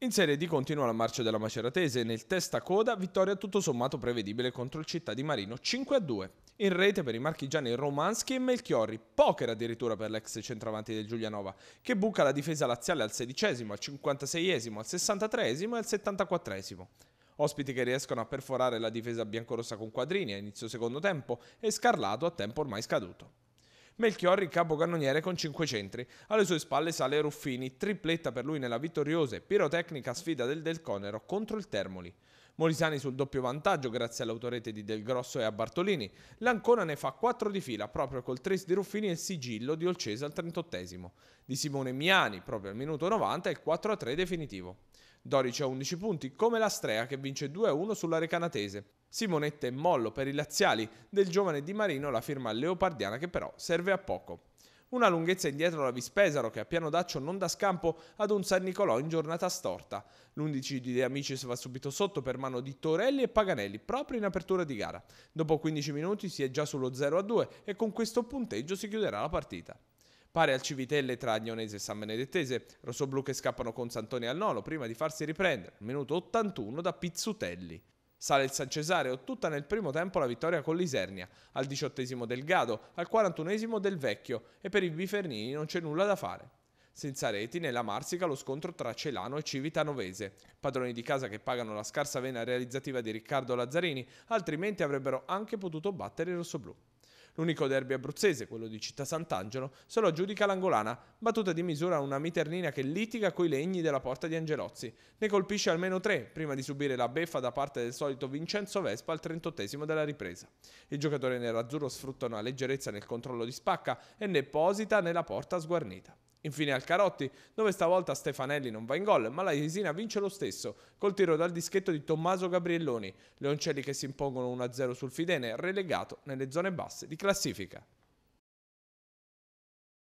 In Serie D continua la marcia della Maceratese, nel testa coda vittoria tutto sommato prevedibile contro il Città di Marino 5-2. In rete per i marchigiani Romanschi e Melchiorri, poker addirittura per l'ex centravanti del Giulianova, che buca la difesa laziale al sedicesimo, al 56esimo, al 63esimo e al 74esimo. Ospiti che riescono a perforare la difesa biancorossa con quadrini a inizio secondo tempo e Scarlato a tempo ormai scaduto. Melchiorri capocannoniere con 5 centri. Alle sue spalle sale Ruffini, tripletta per lui nella vittoriosa e pirotecnica sfida del Del Conero contro il Termoli. Molisani sul doppio vantaggio grazie all'autorete di Del Grosso e a Bartolini. L'Ancona ne fa 4 di fila proprio col tris di Ruffini e il sigillo di Olcese al 38 Di Simone Miani proprio al minuto 90 e il 4-3 definitivo. Dorici a 11 punti, come l'Astrea che vince 2-1 sulla Recanatese. Simonetta e Mollo per i laziali, del giovane Di Marino la firma leopardiana che però serve a poco. Una lunghezza indietro la Vispesaro che a piano d'accio non dà scampo ad un San Nicolò in giornata storta. L'11 di De Amicis va subito sotto per mano di Torelli e Paganelli proprio in apertura di gara. Dopo 15 minuti si è già sullo 0-2 e con questo punteggio si chiuderà la partita. Pare al Civitelle tra Agnonese e San Benedettese, rossoblù che scappano con Santoni al nono prima di farsi riprendere, minuto 81 da Pizzutelli. Sale il San Cesare, ottutta nel primo tempo la vittoria con l'Isernia, al diciottesimo del Gado, al quarantunesimo Del Vecchio e per i Bifernini non c'è nulla da fare. Senza reti nella Marsica lo scontro tra Celano e Civitanovese, padroni di casa che pagano la scarsa vena realizzativa di Riccardo Lazzarini, altrimenti avrebbero anche potuto battere il rossoblù. L'unico derby abruzzese, quello di Città Sant'Angelo, se lo aggiudica l'angolana, battuta di misura una miternina che litiga coi legni della porta di Angelozzi. Ne colpisce almeno tre, prima di subire la beffa da parte del solito Vincenzo Vespa al 38 della ripresa. Il giocatore nerazzurro sfrutta una leggerezza nel controllo di spacca e ne posita nella porta sguarnita. Infine al Carotti, dove stavolta Stefanelli non va in gol, ma la Jesina vince lo stesso, col tiro dal dischetto di Tommaso Gabrielloni. Leoncelli che si impongono 1-0 sul Fidene, relegato nelle zone basse di classifica.